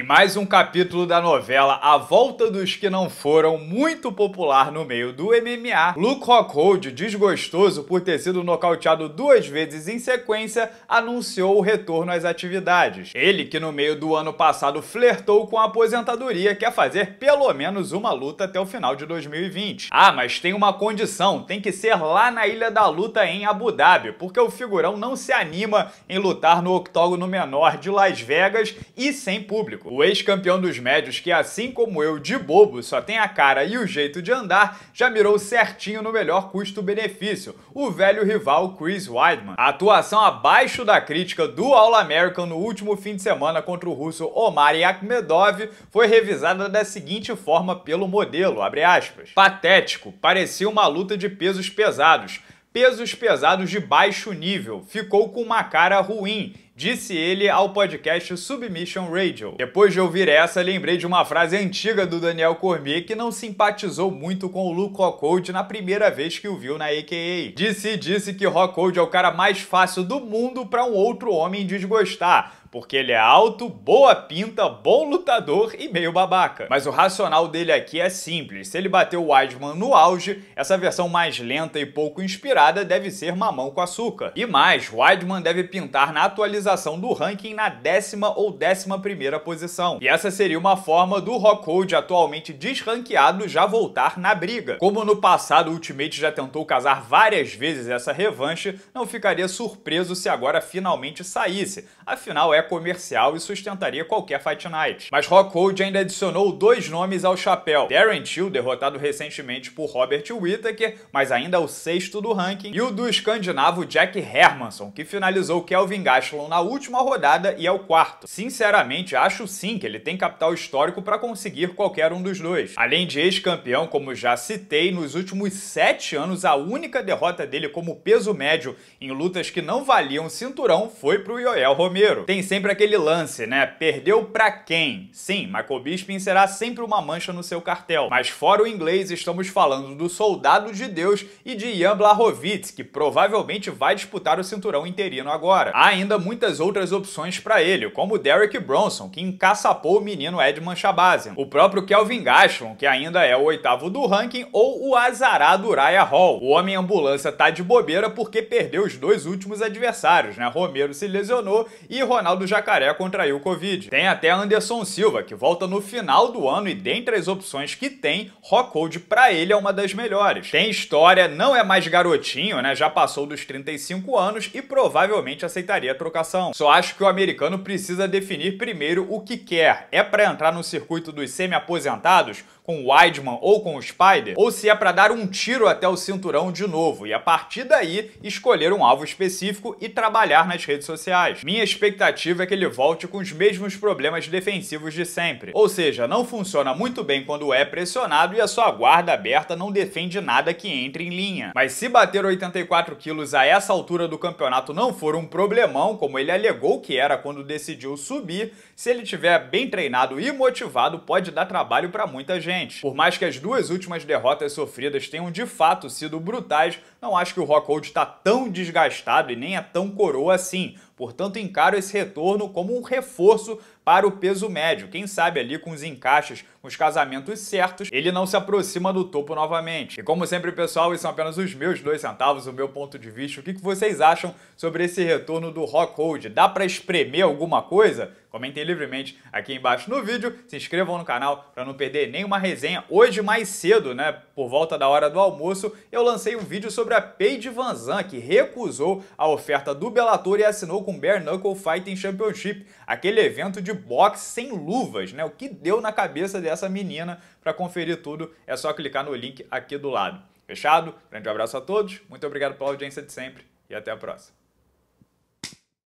Em mais um capítulo da novela A Volta dos Que Não Foram, muito popular no meio do MMA, Luke Rockhold, desgostoso por ter sido nocauteado duas vezes em sequência, anunciou o retorno às atividades. Ele, que no meio do ano passado flertou com a aposentadoria, quer fazer pelo menos uma luta até o final de 2020. Ah, mas tem uma condição, tem que ser lá na Ilha da Luta em Abu Dhabi, porque o figurão não se anima em lutar no octógono menor de Las Vegas e sem público. O ex-campeão dos médios, que assim como eu, de bobo, só tem a cara e o jeito de andar, já mirou certinho no melhor custo-benefício, o velho rival Chris Weidman. A atuação abaixo da crítica do All-American no último fim de semana contra o russo Omar Yakmedov foi revisada da seguinte forma pelo modelo, aspas, Patético, parecia uma luta de pesos pesados, pesos pesados de baixo nível, ficou com uma cara ruim, disse ele ao podcast Submission Radio. Depois de ouvir essa, lembrei de uma frase antiga do Daniel Cormier que não simpatizou muito com o Luke Rockhold na primeira vez que o viu na AKA. Disse disse que Rockhold é o cara mais fácil do mundo para um outro homem desgostar porque ele é alto, boa pinta, bom lutador e meio babaca. Mas o racional dele aqui é simples. Se ele bateu o Weidman no auge, essa versão mais lenta e pouco inspirada deve ser mamão com açúcar. E mais, Weidman deve pintar na atualização do ranking na décima ou décima primeira posição. E essa seria uma forma do Rockhold atualmente desranqueado já voltar na briga. Como no passado o Ultimate já tentou casar várias vezes essa revanche, não ficaria surpreso se agora finalmente saísse. Afinal, é é comercial e sustentaria qualquer Fight Night. Mas Rockhold ainda adicionou dois nomes ao chapéu: Darren Till, derrotado recentemente por Robert Whittaker, mas ainda é o sexto do ranking, e o do escandinavo Jack Hermanson, que finalizou Kelvin Gastelum na última rodada e é o quarto. Sinceramente, acho sim que ele tem capital histórico para conseguir qualquer um dos dois. Além de ex-campeão, como já citei, nos últimos sete anos a única derrota dele como peso médio em lutas que não valiam cinturão foi para o Yoel Romero. Tem sempre aquele lance, né? Perdeu para quem? Sim, Michael Bisping será sempre uma mancha no seu cartel. Mas fora o inglês, estamos falando do soldado de Deus e de Ian Blachowicz, que provavelmente vai disputar o cinturão interino agora. Há ainda muitas outras opções para ele, como Derek Bronson, que encaçapou o menino Edman Shabazian, o próprio Kelvin Gaston, que ainda é o oitavo do ranking, ou o azarado Raya Hall. O homem ambulância tá de bobeira porque perdeu os dois últimos adversários, né? Romero se lesionou e Ronaldo do jacaré contraiu o Covid. Tem até Anderson Silva, que volta no final do ano e dentre as opções que tem, Rockhold para ele é uma das melhores. Tem história, não é mais garotinho, né? Já passou dos 35 anos e provavelmente aceitaria a trocação. Só acho que o americano precisa definir primeiro o que quer. É para entrar no circuito dos semi-aposentados com o Weidman ou com o Spider, ou se é para dar um tiro até o cinturão de novo e a partir daí escolher um alvo específico e trabalhar nas redes sociais. Minha expectativa expectativa é que ele volte com os mesmos problemas defensivos de sempre. Ou seja, não funciona muito bem quando é pressionado e a sua guarda aberta não defende nada que entre em linha. Mas se bater 84 quilos a essa altura do campeonato não for um problemão, como ele alegou que era quando decidiu subir, se ele tiver bem treinado e motivado, pode dar trabalho para muita gente. Por mais que as duas últimas derrotas sofridas tenham de fato sido brutais, não acho que o Rockhold está tão desgastado e nem é tão coroa assim. Portanto, encaro esse retorno como um reforço para o peso médio. Quem sabe ali com os encaixes, os casamentos certos, ele não se aproxima do topo novamente. E como sempre, pessoal, esses são apenas os meus dois centavos, o meu ponto de vista. O que vocês acham sobre esse retorno do Rockhold? Dá para espremer alguma coisa? Comentem livremente aqui embaixo no vídeo, se inscrevam no canal para não perder nenhuma resenha. Hoje mais cedo, né, por volta da hora do almoço, eu lancei um vídeo sobre a Paige Zan, que recusou a oferta do Bellator e assinou com o Bare Knuckle Fighting Championship, aquele evento de de boxe sem luvas, né? O que deu na cabeça dessa menina? Para conferir tudo, é só clicar no link aqui do lado. Fechado? Grande abraço a todos, muito obrigado pela audiência de sempre e até a próxima.